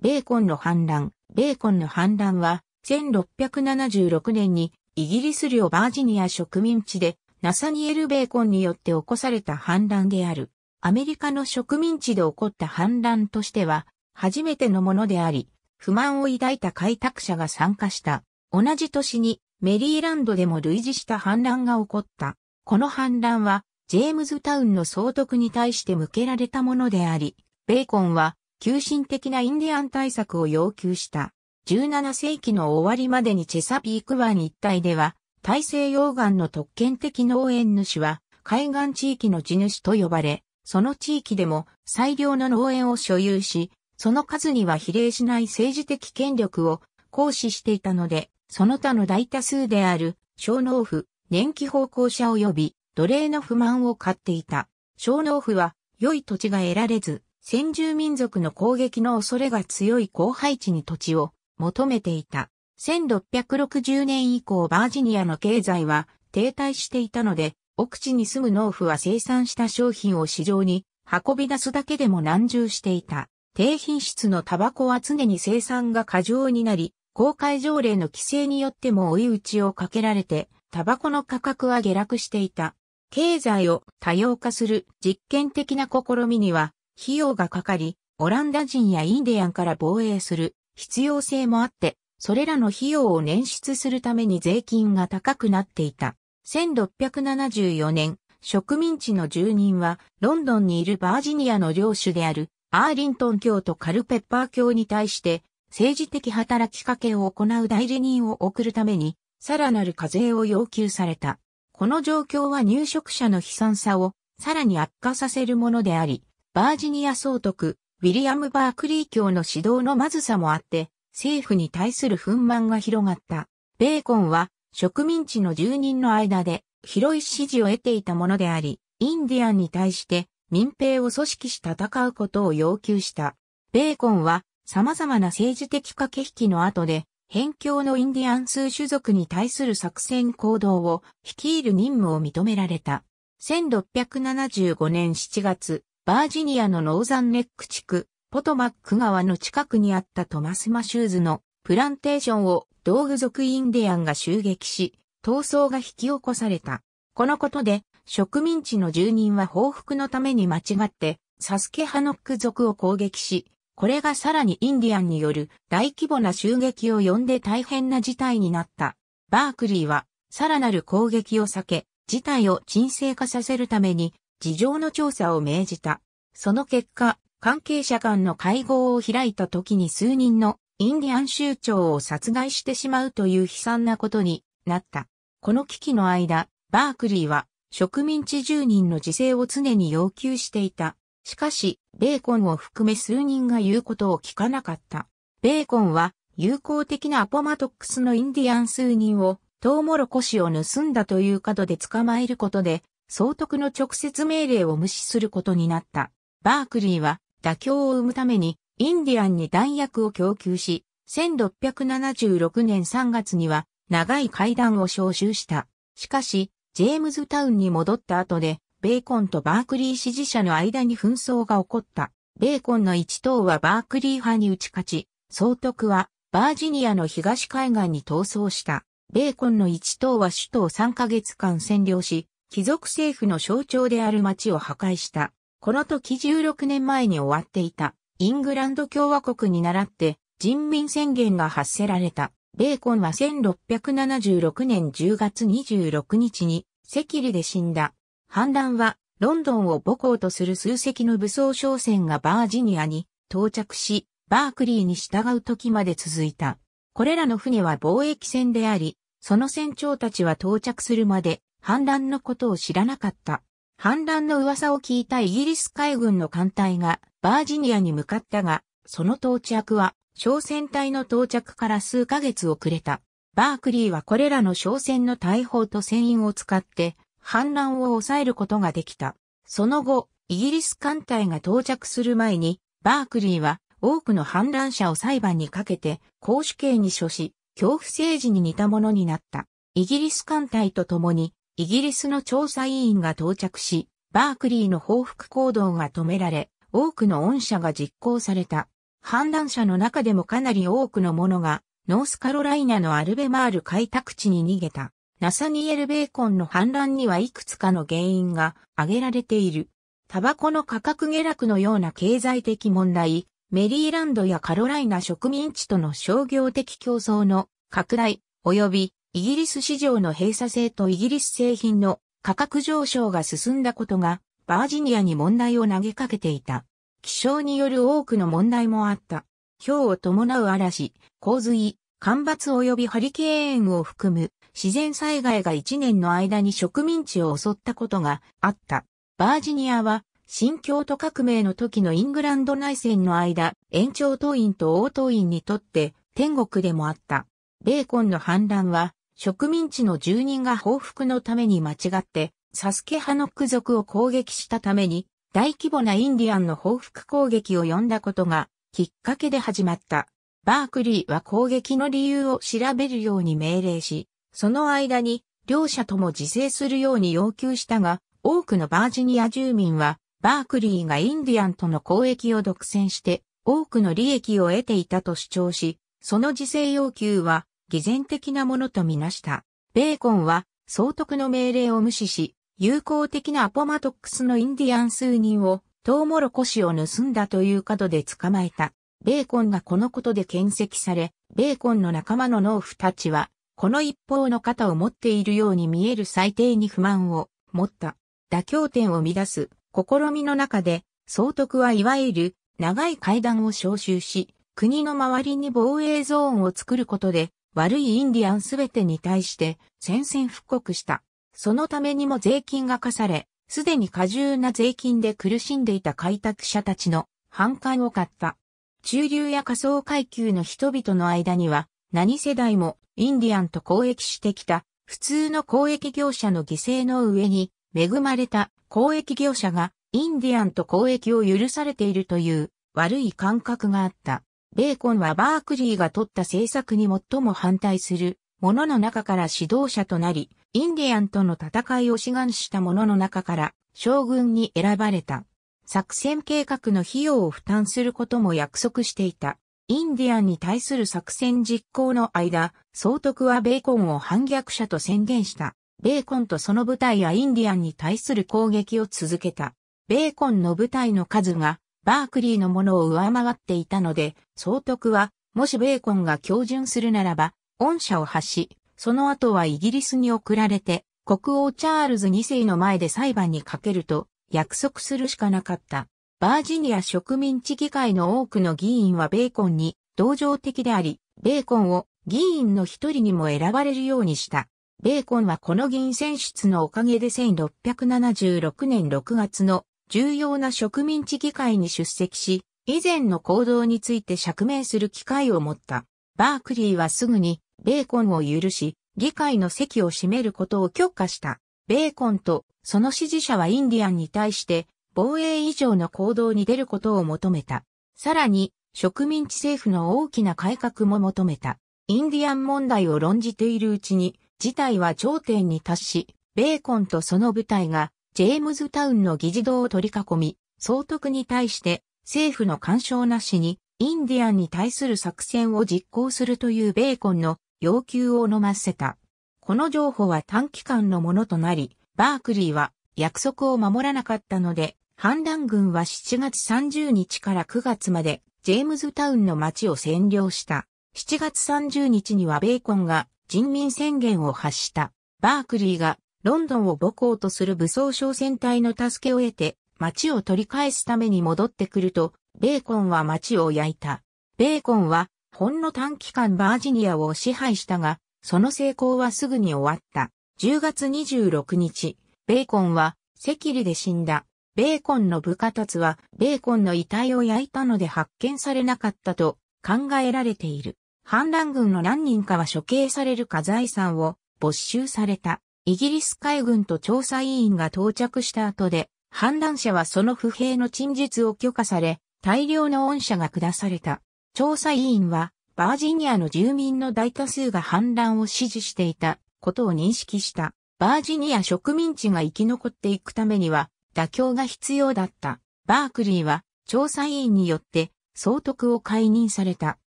ベーコンの反乱。ベーコンの反乱は、1676年にイギリス領バージニア植民地でナサニエル・ベーコンによって起こされた反乱である。アメリカの植民地で起こった反乱としては、初めてのものであり、不満を抱いた開拓者が参加した。同じ年にメリーランドでも類似した反乱が起こった。この反乱は、ジェームズタウンの総督に対して向けられたものであり、ベーコンは急進的なインディアン対策を要求した。17世紀の終わりまでにチェサピーク湾一帯では、大西洋岸の特権的農園主は、海岸地域の地主と呼ばれ、その地域でも最良の農園を所有し、その数には比例しない政治的権力を行使していたので、その他の大多数である小農夫、年季奉公者及び奴隷の不満を買っていた。小農夫は良い土地が得られず、先住民族の攻撃の恐れが強い荒廃地に土地を求めていた。1660年以降バージニアの経済は停滞していたので、奥地に住む農夫は生産した商品を市場に運び出すだけでも難重していた。低品質のタバコは常に生産が過剰になり、公開条例の規制によっても追い打ちをかけられて、タバコの価格は下落していた。経済を多様化する実験的な試みには、費用がかかり、オランダ人やインディアンから防衛する必要性もあって、それらの費用を捻出するために税金が高くなっていた。1674年、植民地の住人は、ロンドンにいるバージニアの領主である、アーリントン教とカルペッパー教に対して、政治的働きかけを行う代理人を送るために、さらなる課税を要求された。この状況は入植者の悲惨さを、さらに悪化させるものであり、バージニア総督、ウィリアム・バークリー教の指導のまずさもあって、政府に対する憤慨が広がった。ベーコンは植民地の住人の間で広い支持を得ていたものであり、インディアンに対して民兵を組織し戦うことを要求した。ベーコンは様々な政治的駆け引きの後で、辺境のインディアン数種族に対する作戦行動を率いる任務を認められた。1675年7月、バージニアのノーザンネック地区、ポトマック川の近くにあったトマス・マシューズのプランテーションを道具族インディアンが襲撃し、闘争が引き起こされた。このことで、植民地の住人は報復のために間違って、サスケハノック族を攻撃し、これがさらにインディアンによる大規模な襲撃を呼んで大変な事態になった。バークリーは、さらなる攻撃を避け、事態を沈静化させるために、事情の調査を命じた。その結果、関係者間の会合を開いた時に数人のインディアン州長を殺害してしまうという悲惨なことになった。この危機の間、バークリーは植民地住人の自制を常に要求していた。しかし、ベーコンを含め数人が言うことを聞かなかった。ベーコンは友好的なアポマトックスのインディアン数人をトウモロコシを盗んだという角で捕まえることで総督の直接命令を無視することになった。バークリーは妥協を生むためにインディアンに弾薬を供給し、1676年3月には長い会談を招集した。しかし、ジェームズタウンに戻った後で、ベーコンとバークリー支持者の間に紛争が起こった。ベーコンの一党はバークリー派に打ち勝ち、総督はバージニアの東海岸に逃走した。ベーコンの一党は首都を3ヶ月間占領し、貴族政府の象徴である町を破壊した。この時16年前に終わっていた、イングランド共和国に倣って、人民宣言が発せられた。ベーコンは1676年10月26日に、赤痢で死んだ。反乱は、ロンドンを母港とする数隻の武装商船がバージニアに到着し、バークリーに従う時まで続いた。これらの船は貿易船であり、その船長たちは到着するまで反乱のことを知らなかった。反乱の噂を聞いたイギリス海軍の艦隊がバージニアに向かったが、その到着は商船隊の到着から数ヶ月遅れた。バークリーはこれらの商船の大砲と船員を使って反乱を抑えることができた。その後、イギリス艦隊が到着する前に、バークリーは多くの反乱者を裁判にかけて公主刑に処し、恐怖政治に似たものになった。イギリス艦隊と共にイギリスの調査委員が到着し、バークリーの報復行動が止められ、多くの恩赦が実行された。反乱者の中でもかなり多くの者が、ノースカロライナのアルベマール開拓地に逃げた。ナサニエル・ベーコンの反乱にはいくつかの原因が挙げられている。タバコの価格下落のような経済的問題、メリーランドやカロライナ植民地との商業的競争の拡大、及びイギリス市場の閉鎖性とイギリス製品の価格上昇が進んだことが、バージニアに問題を投げかけていた。気象による多くの問題もあった。氷を伴う嵐、洪水、干ばつ及びハリケーンを含む自然災害が1年の間に植民地を襲ったことがあった。バージニアは新京都革命の時のイングランド内戦の間、延長党員と応党員にとって天国でもあった。ベーコンの反乱は植民地の住人が報復のために間違ってサスケ派の区属を攻撃したために大規模なインディアンの報復攻撃を呼んだことがきっかけで始まった。バークリーは攻撃の理由を調べるように命令し、その間に両者とも自制するように要求したが、多くのバージニア住民はバークリーがインディアンとの交易を独占して多くの利益を得ていたと主張し、その自制要求は偽善的なものとみなした。ベーコンは、総督の命令を無視し、友好的なアポマトックスのインディアン数人を、トウモロコシを盗んだという角で捕まえた。ベーコンがこのことで検斥され、ベーコンの仲間の農夫たちは、この一方の肩を持っているように見える最低に不満を持った。妥協点を乱す試みの中で、総督はいわゆる長い階段を招集し、国の周りに防衛ゾーンを作ることで、悪いインディアンすべてに対して宣戦布告した。そのためにも税金が課され、すでに過重な税金で苦しんでいた開拓者たちの反感を買った。中流や仮想階級の人々の間には、何世代もインディアンと交易してきた普通の交易業者の犠牲の上に恵まれた交易業者がインディアンと交易を許されているという悪い感覚があった。ベーコンはバークリーが取った政策に最も反対する者のの中から指導者となり、インディアンとの戦いを志願した者の中から将軍に選ばれた。作戦計画の費用を負担することも約束していた。インディアンに対する作戦実行の間、総督はベーコンを反逆者と宣言した。ベーコンとその部隊はインディアンに対する攻撃を続けた。ベーコンの部隊の数がバークリーのものを上回っていたので、総督は、もしベーコンが標準するならば、恩赦を発し、その後はイギリスに送られて、国王チャールズ2世の前で裁判にかけると、約束するしかなかった。バージニア植民地議会の多くの議員はベーコンに同情的であり、ベーコンを議員の一人にも選ばれるようにした。ベーコンはこの議員選出のおかげで1676年6月の重要な植民地議会に出席し、以前の行動について釈明する機会を持った。バークリーはすぐに、ベーコンを許し、議会の席を占めることを許可した。ベーコンと、その支持者はインディアンに対して、防衛以上の行動に出ることを求めた。さらに、植民地政府の大きな改革も求めた。インディアン問題を論じているうちに、事態は頂点に達し、ベーコンとその部隊がジェームズタウンの議事堂を取り囲み、総督に対して政府の干渉なしにインディアンに対する作戦を実行するというベーコンの要求を飲ませた。この情報は短期間のものとなり、バークリーは約束を守らなかったので、反乱軍は7月30日から9月までジェームズタウンの町を占領した。7月30日にはベーコンが人民宣言を発した。バークリーがロンドンを母校とする武装商船隊の助けを得て、町を取り返すために戻ってくると、ベーコンは町を焼いた。ベーコンは、ほんの短期間バージニアを支配したが、その成功はすぐに終わった。10月26日、ベーコンは、赤痢で死んだ。ベーコンの部下たちは、ベーコンの遺体を焼いたので発見されなかったと考えられている。反乱軍の何人かは処刑されるか財産を没収された。イギリス海軍と調査委員が到着した後で、反乱者はその不平の陳述を許可され、大量の恩赦が下された。調査委員は、バージニアの住民の大多数が反乱を支持していたことを認識した。バージニア植民地が生き残っていくためには、妥協が必要だった。バークリーは、調査委員によって、総督を解任された。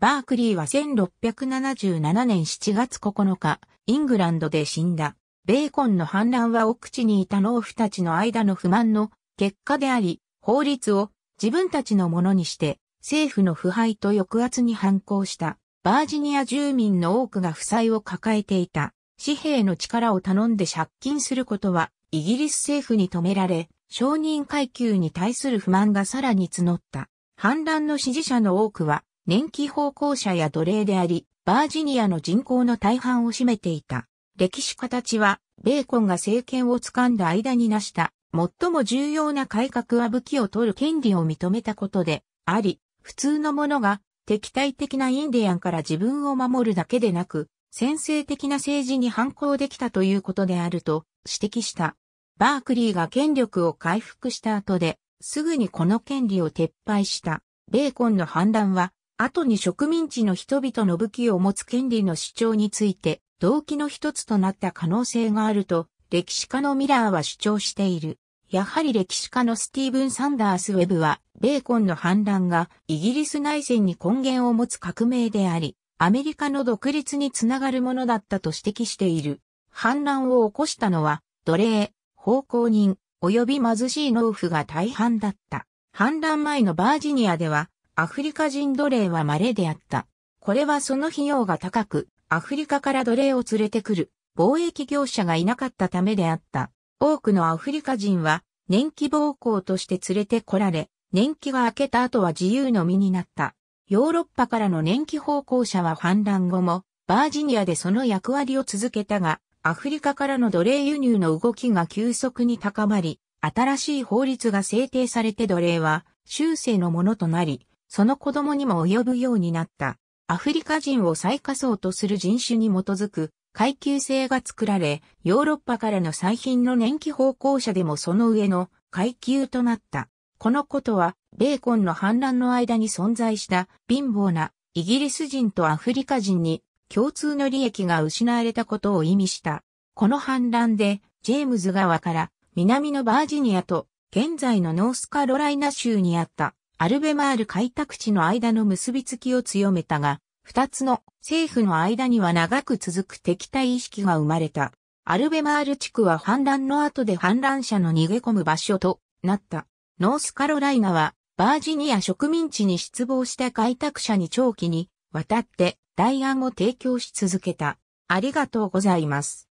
バークリーは1677年7月9日、イングランドで死んだ。ベーコンの反乱は奥地にいた農夫たちの間の不満の結果であり、法律を自分たちのものにして、政府の腐敗と抑圧に反抗した。バージニア住民の多くが負債を抱えていた。紙幣の力を頼んで借金することは、イギリス政府に止められ、承認階級に対する不満がさらに募った。反乱の支持者の多くは、年季奉公者や奴隷であり、バージニアの人口の大半を占めていた。歴史家たちは、ベーコンが政権を掴んだ間に成した、最も重要な改革は武器を取る権利を認めたことで、あり、普通の者が敵対的なインディアンから自分を守るだけでなく、先制的な政治に反抗できたということであると指摘した。バークリーが権力を回復した後で、すぐにこの権利を撤廃した。ベーコンの反乱は、後に植民地の人々の武器を持つ権利の主張について動機の一つとなった可能性があると、歴史家のミラーは主張している。やはり歴史家のスティーブン・サンダース・ウェブは、ベーコンの反乱がイギリス内戦に根源を持つ革命であり、アメリカの独立につながるものだったと指摘している。反乱を起こしたのは、奴隷、奉公人、及び貧しい農夫が大半だった。反乱前のバージニアでは、アフリカ人奴隷は稀であった。これはその費用が高く、アフリカから奴隷を連れてくる貿易業者がいなかったためであった。多くのアフリカ人は年季暴行として連れてこられ、年季が明けた後は自由の身になった。ヨーロッパからの年季奉公者は反乱後も、バージニアでその役割を続けたが、アフリカからの奴隷輸入の動きが急速に高まり、新しい法律が制定されて奴隷は、終生のものとなり、その子供にも及ぶようになった。アフリカ人を最下層とする人種に基づく階級制が作られ、ヨーロッパからの最貧の年季奉公者でもその上の階級となった。このことは、ベーコンの反乱の間に存在した貧乏なイギリス人とアフリカ人に共通の利益が失われたことを意味した。この反乱で、ジェームズ川から南のバージニアと現在のノースカロライナ州にあったアルベマール開拓地の間の結びつきを強めたが、二つの政府の間には長く続く敵対意識が生まれた。アルベマール地区は反乱の後で反乱者の逃げ込む場所となった。ノースカロライナはバージニア植民地に失望した開拓者に長期にわたって代案を提供し続けた。ありがとうございます。